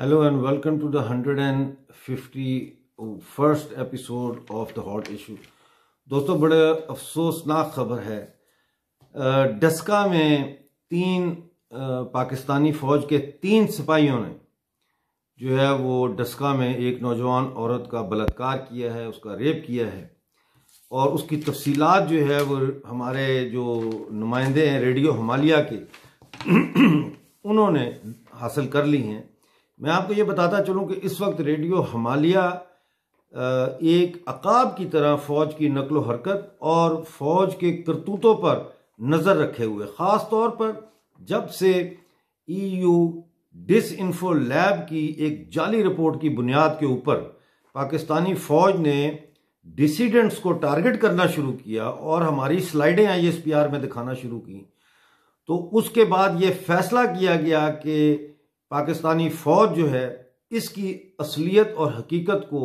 hello and welcome to the hundred and fifty first episode of the hot issue دوستوں بڑے افسوسناک خبر ہے ڈسکا میں تین پاکستانی فوج کے تین سپاہیوں نے جو ہے وہ ڈسکا میں ایک نوجوان عورت کا بلاکار کیا ہے اس کا ریپ کیا ہے اور اس کی تفصیلات جو ہے وہ ہمارے جو نمائندے ہیں ریڈیو ہمالیہ کے انہوں نے حاصل کر لی ہیں میں آپ کو یہ بتاتا چلوں کہ اس وقت ریڈیو ہمالیہ ایک عقاب کی طرح فوج کی نقل و حرکت اور فوج کے کرتوتوں پر نظر رکھے ہوئے خاص طور پر جب سے E U DisinfoLab کی ایک جعلی رپورٹ کی بنیاد کے اوپر پاکستانی فوج نے ڈسیڈنٹس کو ٹارگٹ کرنا شروع کیا اور ہماری سلائڈیں آئی ایس پی آر میں دکھانا شروع کی تو اس کے بعد یہ فیصلہ کیا گیا کہ پاکستانی فوج جو ہے اس کی اصلیت اور حقیقت کو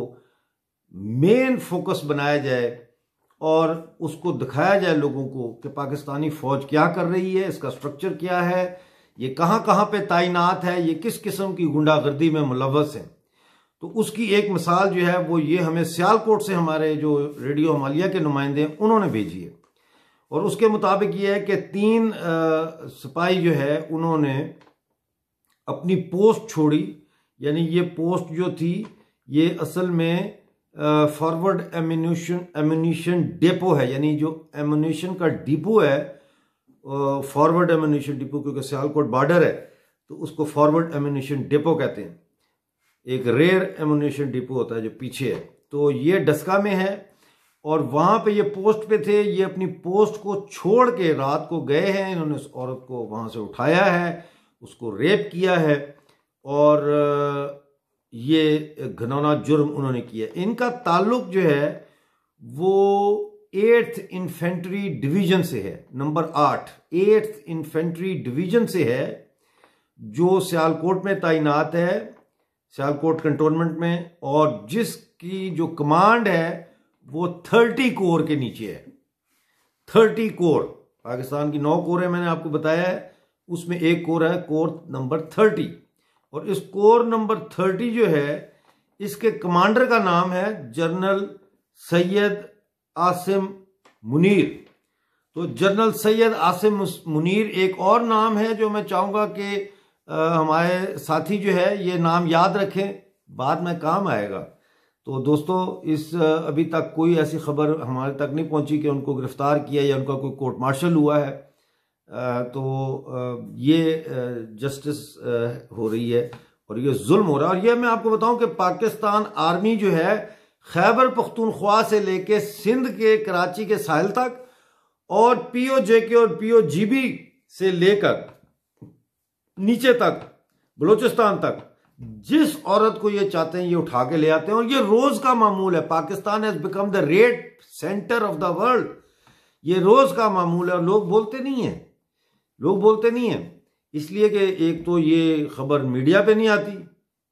مین فوکس بنایا جائے اور اس کو دکھایا جائے لوگوں کو کہ پاکستانی فوج کیا کر رہی ہے اس کا سٹرکچر کیا ہے یہ کہاں کہاں پہ تعینات ہے یہ کس قسم کی گنڈا گردی میں ملوث ہیں تو اس کی ایک مثال جو ہے وہ یہ ہمیں سیال کوٹ سے ہمارے جو ریڈیو ہمالیہ کے نمائندے ہیں انہوں نے بھیجی ہے اور اس کے مطابق یہ ہے کہ تین سپاہی جو ہے انہوں نے اپنی پوسٹ چھوڑی یعنی یہ پوسٹ جو تھی یہ اصل میں فارورڈ ایمونیشن ایمونیشن ڈیپو ہے یعنی جو ایمونیشن کا ڈیپو ہے فارورڈ ایمونیشن ڈیپو کیونکہ سیالکوٹ بارڈر ہے تو اس کو فارورڈ ایمونیشن ڈیپو کہتے ہیں ایک ریئر ایمونیشن ڈپو ہوتا ہے جو پیچھے ہے تو یہ ڈسکا میں ہے اور وہاں پہ یہ پوسٹ پہ تھے یہ اپنی پوسٹ کو چھوڑ کے رات کو گئے ہیں انہوں نے اس عورت کو وہاں سے اٹھایا ہے اس کو ریپ کیا ہے اور یہ گھنونا جرم انہوں نے کیا ان کا تعلق جو ہے وہ ایٹھ انفینٹری ڈویژن سے ہے نمبر آٹھ ایٹھ انفینٹری ڈویژن سے ہے جو سیال کوٹ میں تعینات ہے سیال کوٹ کنٹونمنٹ میں اور جس کی جو کمانڈ ہے وہ تھرٹی کور کے نیچے ہے تھرٹی کور پاکستان کی نو کور ہے میں نے آپ کو بتایا ہے اس میں ایک کور ہے کور نمبر تھرٹی اور اس کور نمبر تھرٹی جو ہے اس کے کمانڈر کا نام ہے جنرل سید آسم منیر تو جنرل سید آسم منیر ایک اور نام ہے جو میں چاہوں گا کہ ہمارے ساتھی جو ہے یہ نام یاد رکھیں بعد میں کام آئے گا تو دوستو اس ابھی تک کوئی ایسی خبر ہمارے تک نہیں پہنچی کہ ان کو گرفتار کیا یا ان کا کوئی کورٹ مارشل ہوا ہے تو یہ جسٹس ہو رہی ہے اور یہ ظلم ہو رہا ہے اور یہ میں آپ کو بتاؤں کہ پاکستان آرمی جو ہے خیبر پختونخوا سے لے کے سندھ کے کراچی کے ساحل تک اور پی او جے کے اور پی او جی بی سے لے کر نیچے تک بلوچستان تک جس عورت کو یہ چاہتے ہیں یہ اٹھا کے لے آتے ہیں اور یہ روز کا معمول ہے Pakistan has become the rate centre of the world یہ روز کا معمول ہے اور لوگ بولتے نہیں ہیں لوگ بولتے نہیں ہیں اس لیے کہ ایک تو یہ خبر میڈیا پہ نہیں آتی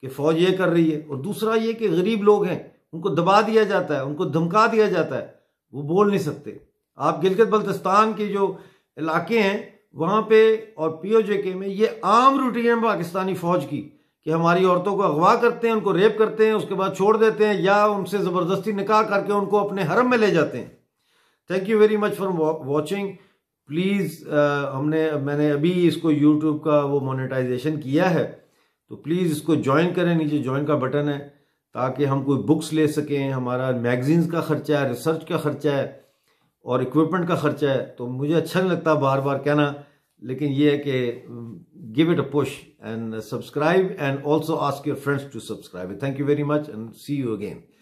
کہ فوج یہ کر رہی ہے اور دوسرا یہ کہ غریب لوگ ہیں ان کو دبا دیا جاتا ہے ان کو دھمکا دیا جاتا ہے وہ بول نہیں سکتے آپ گلگت بلتستان کے جو علاقے ہیں وہاں پہ اور پی او جے کے میں یہ عام روٹین ہے پاکستانی فوج کی کہ ہماری عورتوں کو اغوا کرتے ہیں ان کو ریپ کرتے ہیں اس کے بعد چھوڑ دیتے ہیں یا ان سے زبردستی نکاح کر کے ان کو اپنے حرم میں لے جاتے ہیں thank you very much for watching please ہم نے میں نے ابھی اس کو یوٹیوب کا وہ مونیٹائزیشن کیا ہے تو پلیز اس کو جوائن کریں نیچے جوائن کا بٹن ہے تاکہ ہم کوئی بکس لے سکیں ہمارا میگزینز کا خرچہ ہے ریسرچ کا خرچہ ہے اور اکوپمنٹ کا خرچہ ہے تو مجھے اچھا نہیں لگتا بار بار کہنا لیکن یہ ہے کہ give it a push and subscribe and also ask your friends to subscribe thank you very much and see you again